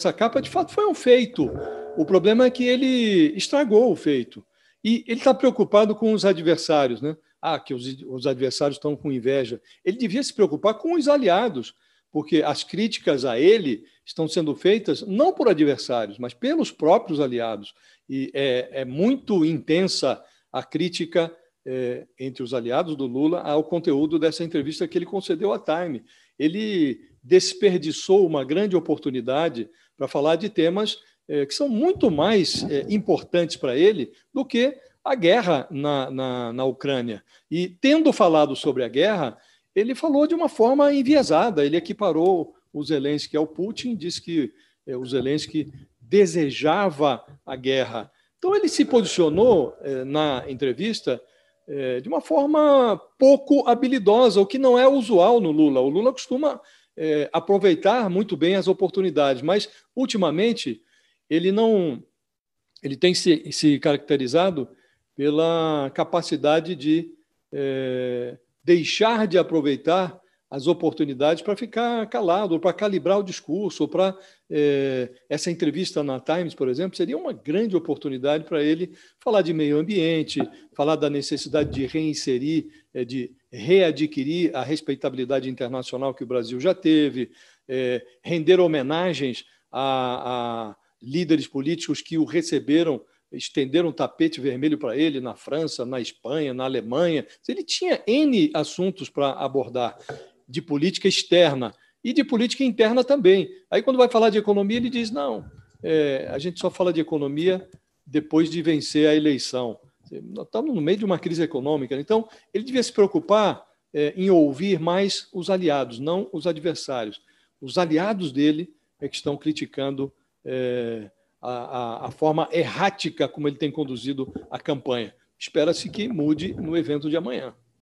essa capa, de fato, foi um feito. O problema é que ele estragou o feito. E ele está preocupado com os adversários, né? Ah, que os, os adversários estão com inveja. Ele devia se preocupar com os aliados, porque as críticas a ele estão sendo feitas não por adversários, mas pelos próprios aliados. E é, é muito intensa a crítica é, entre os aliados do Lula ao conteúdo dessa entrevista que ele concedeu à Time. Ele desperdiçou uma grande oportunidade para falar de temas é, que são muito mais é, importantes para ele do que a guerra na, na, na Ucrânia. E, tendo falado sobre a guerra, ele falou de uma forma enviesada, ele equiparou o Zelensky ao Putin, disse que é, o Zelensky desejava a guerra. Então, ele se posicionou na entrevista de uma forma pouco habilidosa, o que não é usual no Lula. O Lula costuma é, aproveitar muito bem as oportunidades, mas ultimamente ele não ele tem se, se caracterizado pela capacidade de é, deixar de aproveitar as oportunidades para ficar calado, ou para calibrar o discurso, ou para é, essa entrevista na Times, por exemplo, seria uma grande oportunidade para ele falar de meio ambiente, falar da necessidade de reinserir, é, de readquirir a respeitabilidade internacional que o Brasil já teve, é, render homenagens a, a líderes políticos que o receberam estenderam um tapete vermelho para ele na França, na Espanha, na Alemanha. Ele tinha N assuntos para abordar de política externa e de política interna também. Aí, quando vai falar de economia, ele diz: não, é, a gente só fala de economia depois de vencer a eleição. Nós estamos no meio de uma crise econômica, né? então ele devia se preocupar é, em ouvir mais os aliados, não os adversários. Os aliados dele é que estão criticando é, a, a, a forma errática como ele tem conduzido a campanha. Espera-se que mude no evento de amanhã.